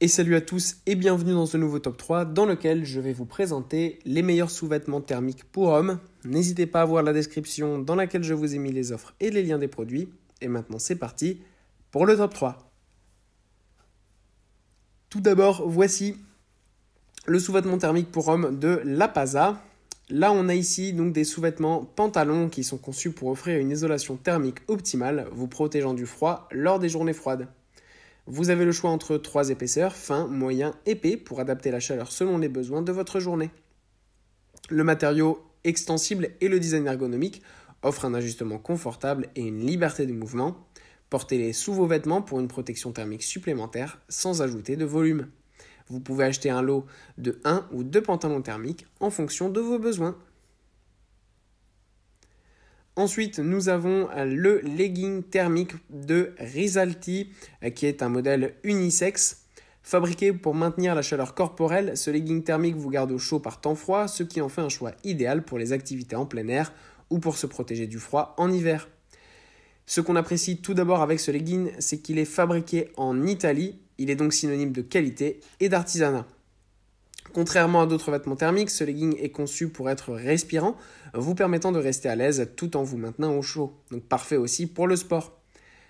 Et salut à tous et bienvenue dans ce nouveau top 3 dans lequel je vais vous présenter les meilleurs sous-vêtements thermiques pour hommes. N'hésitez pas à voir la description dans laquelle je vous ai mis les offres et les liens des produits. Et maintenant c'est parti pour le top 3. Tout d'abord, voici le sous-vêtement thermique pour hommes de La Paza. Là, on a ici donc des sous-vêtements pantalons qui sont conçus pour offrir une isolation thermique optimale, vous protégeant du froid lors des journées froides. Vous avez le choix entre trois épaisseurs, fin, moyen, épais, pour adapter la chaleur selon les besoins de votre journée. Le matériau extensible et le design ergonomique offrent un ajustement confortable et une liberté de mouvement. Portez-les sous vos vêtements pour une protection thermique supplémentaire sans ajouter de volume. Vous pouvez acheter un lot de 1 ou 2 pantalons thermiques en fonction de vos besoins. Ensuite, nous avons euh, le legging thermique de Risalti, euh, qui est un modèle unisexe. Fabriqué pour maintenir la chaleur corporelle, ce legging thermique vous garde au chaud par temps froid, ce qui en fait un choix idéal pour les activités en plein air ou pour se protéger du froid en hiver. Ce qu'on apprécie tout d'abord avec ce legging, c'est qu'il est fabriqué en Italie, il est donc synonyme de qualité et d'artisanat. Contrairement à d'autres vêtements thermiques, ce legging est conçu pour être respirant, vous permettant de rester à l'aise tout en vous maintenant au chaud. Donc parfait aussi pour le sport.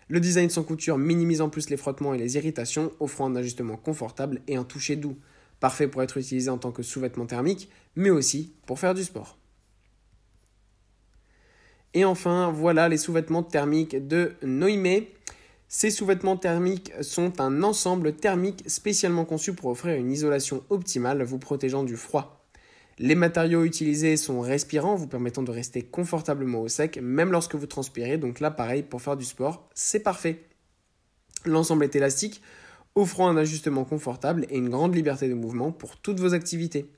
Le design de sans couture minimise en plus les frottements et les irritations, offrant un ajustement confortable et un toucher doux. Parfait pour être utilisé en tant que sous-vêtement thermique, mais aussi pour faire du sport. Et enfin, voilà les sous-vêtements thermiques de Noime. Ces sous-vêtements thermiques sont un ensemble thermique spécialement conçu pour offrir une isolation optimale vous protégeant du froid. Les matériaux utilisés sont respirants, vous permettant de rester confortablement au sec, même lorsque vous transpirez, donc là pareil, pour faire du sport, c'est parfait. L'ensemble est élastique, offrant un ajustement confortable et une grande liberté de mouvement pour toutes vos activités.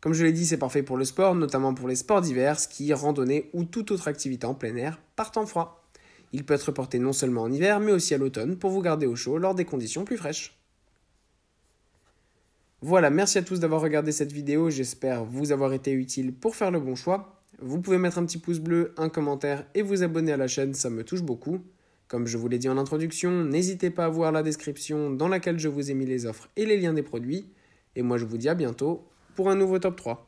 Comme je l'ai dit, c'est parfait pour le sport, notamment pour les sports d'hiver, ski, randonnée ou toute autre activité en plein air par temps froid. Il peut être porté non seulement en hiver, mais aussi à l'automne pour vous garder au chaud lors des conditions plus fraîches. Voilà, merci à tous d'avoir regardé cette vidéo, j'espère vous avoir été utile pour faire le bon choix. Vous pouvez mettre un petit pouce bleu, un commentaire et vous abonner à la chaîne, ça me touche beaucoup. Comme je vous l'ai dit en introduction, n'hésitez pas à voir la description dans laquelle je vous ai mis les offres et les liens des produits. Et moi je vous dis à bientôt pour un nouveau top 3.